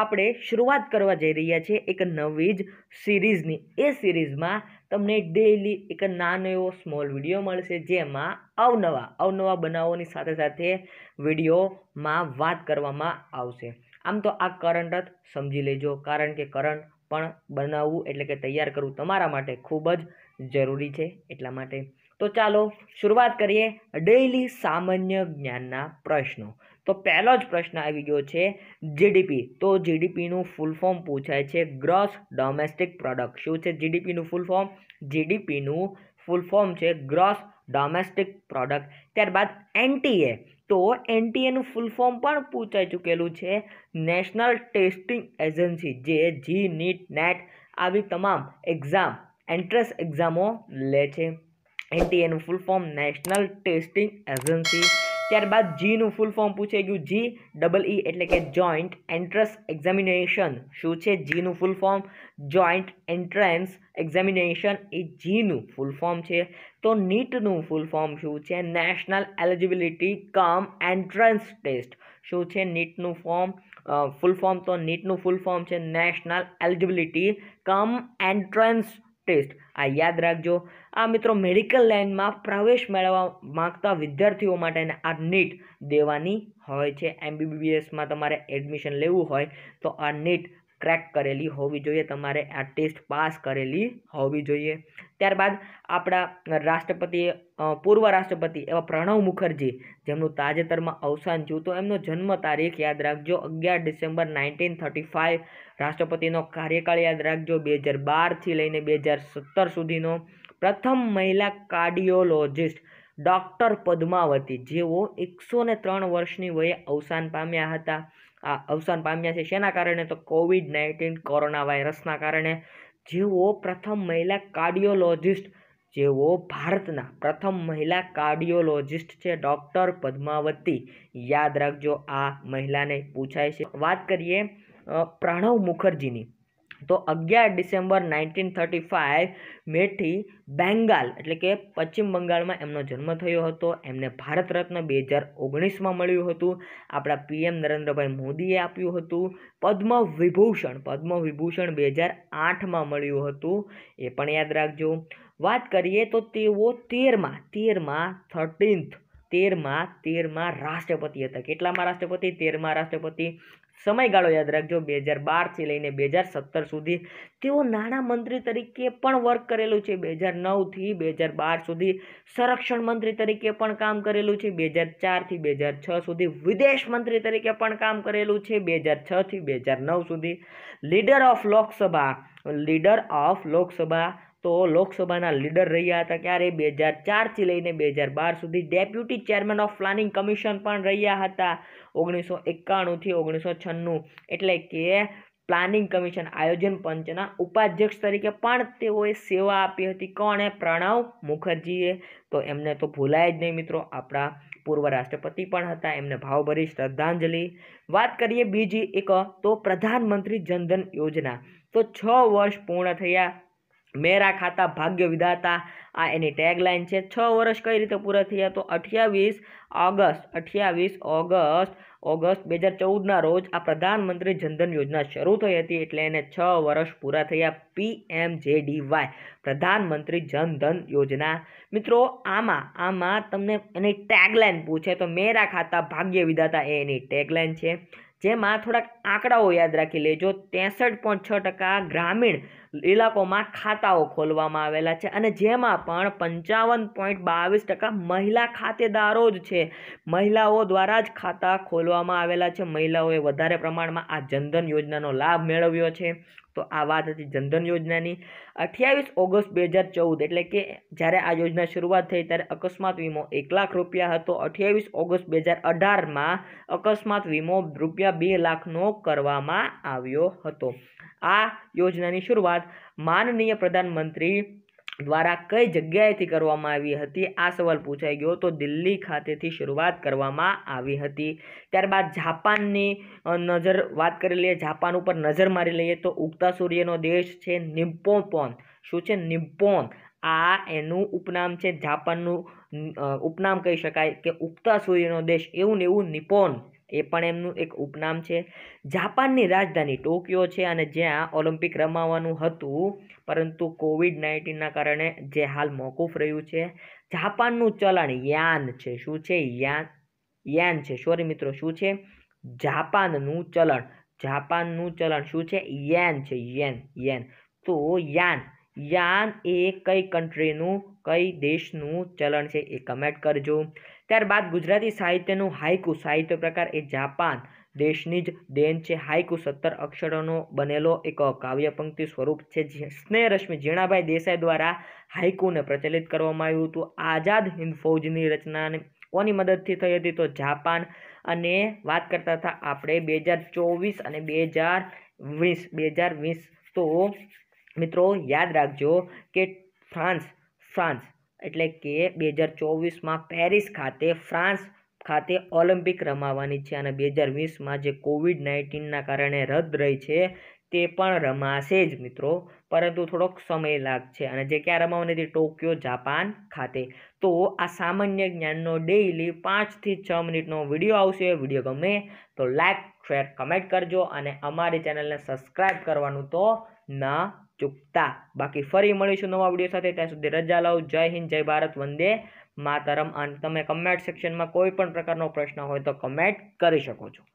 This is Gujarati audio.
આપણે શરૂઆત કરવા જઈ રહ્યા છીએ એક નવી જ સિરીઝની એ સિરીઝમાં તમને ડેઈલી એક નાનો એવો સ્મોલ વિડીયો મળશે જેમાં અવનવા અવનવા બનાવોની સાથે સાથે વિડીયોમાં વાત કરવામાં આવશે આમ તો આ કરંટ જ સમજી લેજો કારણ કે કરંટ પણ બનાવવું એટલે કે તૈયાર કરવું તમારા માટે ખૂબ જ જરૂરી છે એટલા માટે તો ચાલો શરૂઆત કરીએ ડેઇલી સામાન્ય જ્ઞાનના પ્રશ્નો તો પહેલો જ પ્રશ્ન આવી ગયો છે જીડીપી તો જીડીપીનું ફૂલ ફોર્મ પૂછાય છે ગ્રોસ ડોમેસ્ટિક પ્રોડક્ટ શું છે જીડીપીનું ફૂલ ફોર્મ જીડીપીનું ફૂલ ફોર્મ છે ગ્રોસ ડોમેસ્ટિક પ્રોડક્ટ ત્યારબાદ એનટીએ તો એનટીએનું ફૂલ ફોર્મ પણ પૂછાઈ ચૂકેલું છે નેશનલ ટેસ્ટિંગ એજન્સી જે જી નીટ નેટ આવી તમામ એક્ઝામ એન્ટ્રન્સ એક્ઝામો લે છે એનટીએનું full form national testing agency ત્યારબાદ જીનું ફૂલ ફોર્મ પૂછાઈ ગયું જી ડબલ ઈ એટલે કે જોઈન્ટ એન્ટ્રન્સ એક્ઝામિનેશન શું છે જીનું full form joint entrance examination એ જીનું ફૂલ ફોર્મ છે તો નીટનું ફૂલ ફોર્મ શું છે national eligibility cum entrance test શું છે નીટનું ફોર્મ ફૂલ ફોર્મ તો નીટનું ફૂલ ફોર્મ છે national eligibility cum entrance test આ યાદ રાખજો આ મિત્રો મેડિકલ લાઇનમાં પ્રવેશ મેળવવા માગતા વિદ્યાર્થીઓ માટેને આ નીટ દેવાની હોય છે એમબીબીએસમાં તમારે એડમિશન લેવું હોય તો આ નીટ ક્રેક કરેલી હોવી જોઈએ તમારે આ ટેસ્ટ પાસ કરેલી હોવી જોઈએ ત્યારબાદ આપણા રાષ્ટ્રપતિ પૂર્વ રાષ્ટ્રપતિ એવા પ્રણવ મુખર્જી જેમનું તાજેતરમાં અવસાન થયું તો એમનો જન્મ તારીખ યાદ રાખજો અગિયાર ડિસેમ્બર નાઇન્ટીન થર્ટી ફાઇવ રાષ્ટ્રપતિનો કાર્યકાળ યાદ રાખજો બે હજાર બારથી લઈને બે હજાર સત્તર સુધીનો પ્રથમ મહિલા કાર્ડિયોલોજિસ્ટ ડૉક્ટર પદ્માવતી જેઓ એકસો ને ત્રણ વર્ષની વયે અવસાન પામ્યા હતા આ અવસાન પામ્યા છે શેના કારણે તો કોવિડ નાઇન્ટીન કોરોના વાયરસના કારણે જેઓ પ્રથમ મહિલા કાર્ડિયોલોજિસ્ટ જેઓ ભારતના પ્રથમ મહિલા કાર્ડિયોલોજિસ્ટ છે ડૉક્ટર પદ્માવતી યાદ રાખજો આ મહિલાને પૂછાય છે વાત કરીએ પ્રણવ મુખર્જીની તો અગિયાર ડિસેમ્બર નાઇન્ટીન થર્ટી ફાઇવ મેથી બેંગાલ એટલે કે પશ્ચિમ બંગાળમાં એમનો જન્મ થયો હતો એમને ભારત રત્ન બે હજાર ઓગણીસમાં મળ્યું હતું આપણા પીએમ નરેન્દ્રભાઈ મોદીએ આપ્યું હતું પદ્મ વિભૂષણ પદ્મ વિભૂષણ બે હજાર આઠમાં મળ્યું હતું એ પણ યાદ રાખજો વાત કરીએ તો તેઓ તેરમાં તેરમાં થર્ટીન્થ તેરમાં તેરમાં રાષ્ટ્રપતિ હતા કેટલામાં રાષ્ટ્રપતિ તેરમાં રાષ્ટ્રપતિ સમયગાળો યાદ રાખજો બે હજાર બારથી લઈને બે હજાર સત્તર સુધી તેઓ નાણામંત્રી તરીકે પણ વર્ક કરેલું છે બે હજાર નવથી બે હજાર બાર સુધી સંરક્ષણ મંત્રી તરીકે પણ કામ કરેલું છે બે હજાર ચારથી બે હજાર છ સુધી વિદેશ મંત્રી તરીકે પણ કામ કરેલું છે બે હજાર છથી બે હજાર નવ સુધી leader of Lok Sabha leader of Lok Sabha તો લોકસભાના લીડર રહ્યા હતા ક્યારે બે હજાર ચારથી લઈને બે હજાર બાર સુધી deputy chairman of planning commission પણ રહ્યા હતા ઓગણીસો એકાણુંથી ઓગણીસો છન્નું એટલે કે પ્લાનિંગ કમિશન આયોજન પંચના ઉપાધ્યક્ષ તરીકે પણ તેઓએ સેવા આપી હતી કોણે પ્રણવ મુખર્જીએ તો એમને તો ભૂલાય જ નહીં મિત્રો આપણા પૂર્વ રાષ્ટ્રપતિ પણ હતા એમને ભાવભરી શ્રદ્ધાંજલિ વાત કરીએ બીજી એક તો પ્રધાનમંત્રી જનધન યોજના તો છ વર્ષ પૂર્ણ થયા મેરા ખાતા ભાગ્ય વિધાતા આ એની ટેગલાઇન છે છ વર્ષ કઈ રીતે પૂરા થયા તો અઠ્યાવીસ ઓગસ્ટ અઠ્યાવીસ ઓગસ્ટ ઓગસ્ટ બે હજાર ચૌદના રોજ આ પ્રધાનમંત્રી જનધન યોજના શરૂ થઈ હતી એટલે એને છ વર્ષ પૂરા થયા જે પીએમજેડીવાય પ્રધાનમંત્રી જનધન યોજના મિત્રો આમાં આમાં તમને એની ટેગલાઇન પૂછે તો મેરા ખાતા ભાગ્ય વિધાતા એ એની ટેગલાઇન છે જેમાં થોડાક આંકડાઓ યાદ રાખી લેજો ત્રેસઠ પોઈન્ટ છ ટકા ગ્રામીણ ઇલાકોમાં ખાતાઓ ખોલવામાં આવેલા છે અને જેમાં પણ પંચાવન પોઈન્ટ બાવીસ ટકા મહિલા ખાતેદારો જ છે મહિલાઓ દ્વારા જ ખાતા ખોલવામાં આવેલા છે મહિલાઓએ વધારે પ્રમાણમાં આ જનધન યોજનાનો લાભ મેળવ્યો છે તો આ વાત હતી જનધન યોજનાની અઠ્યાવીસ ઓગસ્ટ બે હજાર ચૌદ એટલે કે જ્યારે આ યોજના શરૂઆત થઈ ત્યારે અકસ્માત વીમો એક લાખ રૂપિયા હતો અઠ્યાવીસ ઓગસ્ટ બે હજાર અઢારમાં અકસ્માત વીમો રૂપિયા બે લાખનો કરવામાં આવ્યો હતો આ યોજનાની શરૂઆત શરૂઆત માનનીય પ્રધાનમંત્રી દ્વારા કઈ જગ્યાએથી કરવામાં આવી હતી આ સવાલ પૂછાઈ ગયો તો દિલ્હી ખાતેથી શરૂઆત કરવામાં આવી હતી ત્યારબાદ જાપાનની નજર વાત કરી લઈએ જાપાન ઉપર નજર મારી લઈએ તો ઉગતા સૂર્યનો દેશ છે નિપ્પોપોન શું છે નિપ્પોન આ એનું ઉપનામ છે જાપાનનું ઉપનામ કહી શકાય કે ઉગતા સૂર્યનો દેશ એવું ને એવું નિપોન એ પણ એમનું એક ઉપનામ છે જાપાનની રાજધાની ટોક્યો છે અને જ્યાં ઓલિમ્પિક રમાવાનું હતું પરંતુ કોવિડ નાઇન્ટીનના કારણે જે હાલ મોકૂફ રહ્યું છે જાપાનનું ચલણ યાન છે શું છે યાન યાન છે સોરી મિત્રો શું છે જાપાનનું ચલણ જાપાનનું ચલણ શું છે યેન છે યેન યેન તો યાન યાન એ કઈ કન્ટ્રીનું કઈ દેશનું ચલણ છે એ કમેન્ટ કરજો ત્યારબાદ ગુજરાતી સાહિત્યનું હાઇકુ સાહિત્ય પ્રકાર એ જાપાન દેશની જ દેન છે હાઇકુ સત્તર અક્ષરોનો બનેલો એક કાવ્ય પંક્તિ સ્વરૂપ છે સ્નેહ સ્નેહરશ્મિ ઝીણાભાઈ દેસાઈ દ્વારા હાઇકુને પ્રચલિત કરવામાં આવ્યું હતું આઝાદ હિન્દ ફૌજની રચનાને કોની મદદથી થઈ હતી તો જાપાન અને વાત કરતા હતા આપણે બે હજાર ચોવીસ અને બે હજાર વીસ બે હજાર વીસ તો મિત્રો યાદ રાખજો કે ફ્રાન્સ ફ્રાન્સ એટલે કે બે હજાર ચોવીસમાં પેરિસ ખાતે ફ્રાન્સ ખાતે ઓલિમ્પિક રમાવાની છે અને બે હજાર વીસમાં જે કોવિડ નાઇન્ટીનના કારણે રદ રહી છે તે પણ રમાશે જ મિત્રો પરંતુ થોડોક સમય લાગશે અને જે ક્યાં રમાવાની હતી ટોક્યો જાપાન ખાતે તો આ સામાન્ય જ્ઞાનનો ડેઇલી પાંચથી છ મિનિટનો વિડીયો આવશે વિડીયો ગમે તો લાઇક શેર કમેન્ટ કરજો અને અમારી ચેનલને સબસ્ક્રાઈબ કરવાનું તો ના ચૂકતા બાકી ફરી મળીશું નવા વિડીયો સાથે ત્યાં સુધી રજા લઉં જય હિન્દ જય ભારત વંદે માતરમ અને તમે કમેન્ટ સેક્શનમાં કોઈ પણ પ્રકારનો પ્રશ્ન હોય તો કમેન્ટ કરી શકો છો